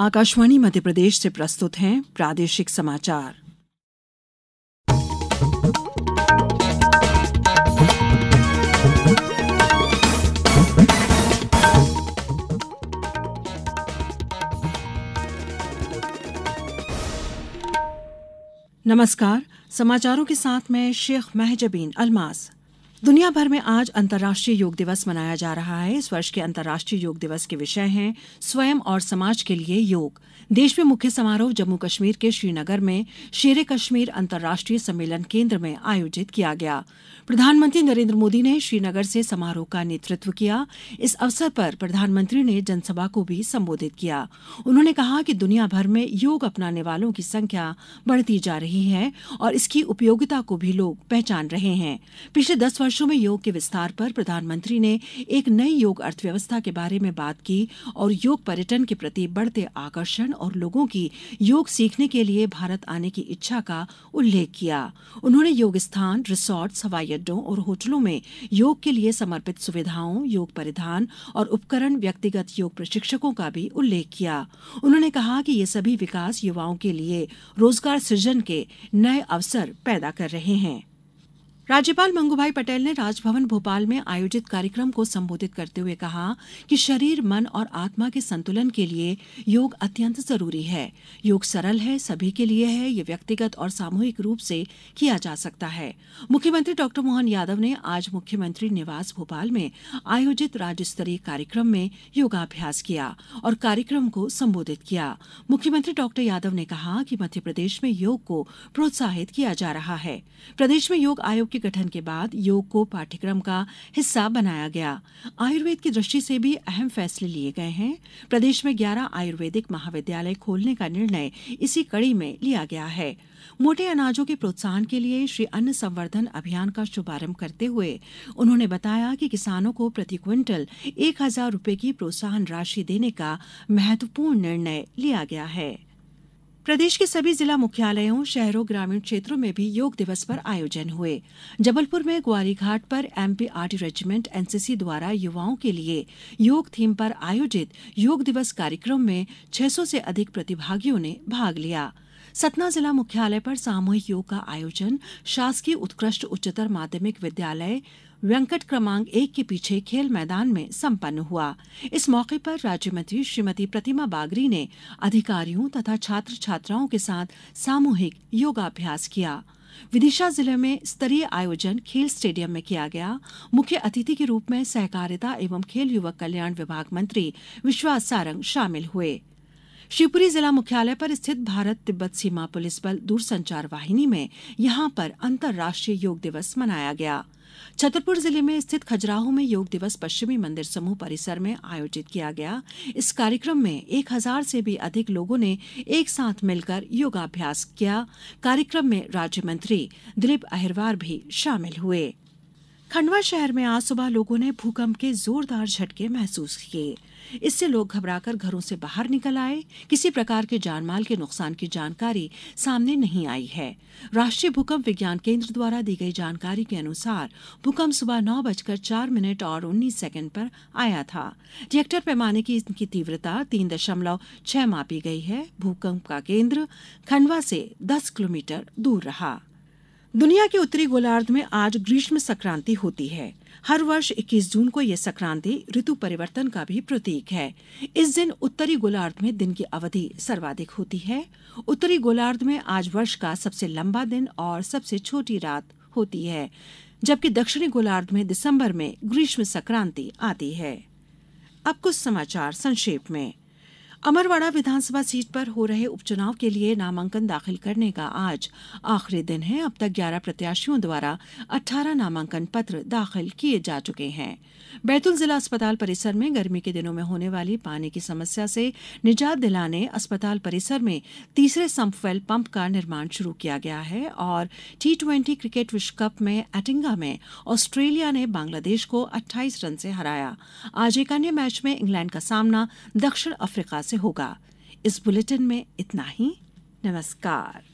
आकाशवाणी मध्य प्रदेश से प्रस्तुत हैं प्रादेशिक समाचार नमस्कार समाचारों के साथ मैं शेख महजबीन अलमास दुनिया भर में आज अंतर्राष्ट्रीय योग दिवस मनाया जा रहा है इस वर्ष के अंतर्राष्ट्रीय योग दिवस के विषय हैं स्वयं और समाज के लिए योग देश में मुख्य समारोह जम्मू कश्मीर के श्रीनगर में शेर कश्मीर अंतर्राष्ट्रीय सम्मेलन केंद्र में आयोजित किया गया प्रधानमंत्री नरेंद्र मोदी ने श्रीनगर से समारोह का नेतृत्व किया इस अवसर पर प्रधानमंत्री ने जनसभा को भी संबोधित किया उन्होंने कहा कि दुनिया भर में योग अपनाने वालों की संख्या बढ़ती जा रही है और इसकी उपयोगिता को भी लोग पहचान रहे हैं पिछले दस वर्ष वर्षों में योग के विस्तार पर प्रधानमंत्री ने एक नई योग अर्थव्यवस्था के बारे में बात की और योग पर्यटन के प्रति बढ़ते आकर्षण और लोगों की योग सीखने के लिए भारत आने की इच्छा का उल्लेख किया उन्होंने योग स्थान रिसोर्ट हवाई अड्डों और होटलों में योग के लिए समर्पित सुविधाओं योग परिधान और उपकरण व्यक्तिगत योग प्रशिक्षकों का भी उल्लेख किया उन्होंने कहा कि ये सभी विकास युवाओं के लिए रोजगार सृजन के नए अवसर पैदा कर रहे हैं राज्यपाल मंगूभाई पटेल ने राजभवन भोपाल में आयोजित कार्यक्रम को संबोधित करते हुए कहा कि शरीर मन और आत्मा के संतुलन के लिए योग अत्यंत जरूरी है योग सरल है सभी के लिए है ये व्यक्तिगत और सामूहिक रूप से किया जा सकता है मुख्यमंत्री डॉक्टर मोहन यादव ने आज मुख्यमंत्री निवास भोपाल में आयोजित राज्य स्तरीय कार्यक्रम में योगाभ्यास किया और कार्यक्रम को संबोधित किया मुख्यमंत्री डॉक्टर यादव ने कहा कि मध्यप्रदेश में योग को प्रोत्साहित किया जा रहा है प्रदेश में योग आयोग के गठन के बाद योग को पाठ्यक्रम का हिस्सा बनाया गया आयुर्वेद की दृष्टि से भी अहम फैसले लिए गए हैं प्रदेश में ग्यारह आयुर्वेदिक महाविद्यालय खोलने का निर्णय इसी कड़ी में लिया गया है मोटे अनाजों के प्रोत्साहन के लिए श्री अन्न संवर्धन अभियान का शुभारंभ करते हुए उन्होंने बताया कि किसानों को प्रति क्विंटल एक हजार रूपये की प्रोत्साहन राशि देने का महत्वपूर्ण निर्णय लिया गया है प्रदेश के सभी जिला मुख्यालयों शहरों ग्रामीण क्षेत्रों में भी योग दिवस पर आयोजन हुए जबलपुर में ग्वारीघाट पर एमपी आर्टी रेजिमेंट एनसीसी द्वारा युवाओं के लिए योग थीम पर आयोजित योग दिवस कार्यक्रम में 600 से अधिक प्रतिभागियों ने भाग लिया सतना जिला मुख्यालय पर सामूहिक योग का आयोजन शासकीय उत्कृष्ट उच्चतर माध्यमिक विद्यालय वेंकट क्रमांक एक के पीछे खेल मैदान में संपन्न हुआ इस मौके पर राज्य मंत्री श्रीमती प्रतिमा बागरी ने अधिकारियों तथा छात्र छात्राओं के साथ सामूहिक योगाभ्यास किया विदिशा जिले में स्तरीय आयोजन खेल स्टेडियम में किया गया मुख्य अतिथि के रूप में सहकारिता एवं खेल युवक कल्याण विभाग मंत्री विश्वास सारंग शामिल हुए शिवपुरी जिला मुख्यालय पर स्थित भारत तिब्बत सीमा पुलिस बल दूरसंचार वाहिनी में यहां पर अंतर्राष्ट्रीय योग दिवस मनाया गया छतरपुर जिले में स्थित खजुराहो में योग दिवस पश्चिमी मंदिर समूह परिसर में आयोजित किया गया इस कार्यक्रम में एक हजार से भी अधिक लोगों ने एक साथ मिलकर योगाभ्यास किया कार्यक्रम में राज्य मंत्री दिलीप अहिरवार भी शामिल हुए खंडवा शहर में आज सुबह लोगों ने भूकंप के जोरदार झटके महसूस किए इससे लोग घबराकर घरों से बाहर निकल आए किसी प्रकार के जानमाल के नुकसान की जानकारी सामने नहीं आई है राष्ट्रीय भूकंप विज्ञान केंद्र द्वारा दी गई जानकारी के अनुसार भूकंप सुबह नौ बजकर चार मिनट और उन्नीस सेकंड पर आया था रिएक्टर पैमाने की इनकी तीव्रता तीन दशमलव छह मापी गई है भूकंप का केंद्र खंडवा से दस किलोमीटर दूर रहा दुनिया के उत्तरी गोलार्ध में आज ग्रीष्म संक्रांति होती है हर वर्ष 21 जून को यह संक्रांति ऋतु परिवर्तन का भी प्रतीक है इस दिन उत्तरी गोलार्ध में दिन की अवधि सर्वाधिक होती है उत्तरी गोलार्ध में आज वर्ष का सबसे लंबा दिन और सबसे छोटी रात होती है जबकि दक्षिणी गोलार्ध में दिसंबर में ग्रीष्म संक्रांति आती है अब कुछ समाचार संक्षेप में अमरवाड़ा विधानसभा सीट पर हो रहे उपचुनाव के लिए नामांकन दाखिल करने का आज आखिरी दिन है अब तक 11 प्रत्याशियों द्वारा 18 नामांकन पत्र दाखिल किए जा चुके हैं बैतूल जिला अस्पताल परिसर में गर्मी के दिनों में होने वाली पानी की समस्या से निजात दिलाने अस्पताल परिसर में तीसरे सम्पवेल पंप का निर्माण शुरू किया गया है और टी ट्वेंटी क्रिकेट विश्व कप में एटिंगा में ऑस्ट्रेलिया ने बांग्लादेश को अट्ठाईस रन से हराया आज एक अन्य मैच में इंग्लैंड का सामना दक्षिण अफ्रीका से से होगा इस बुलेटिन में इतना ही नमस्कार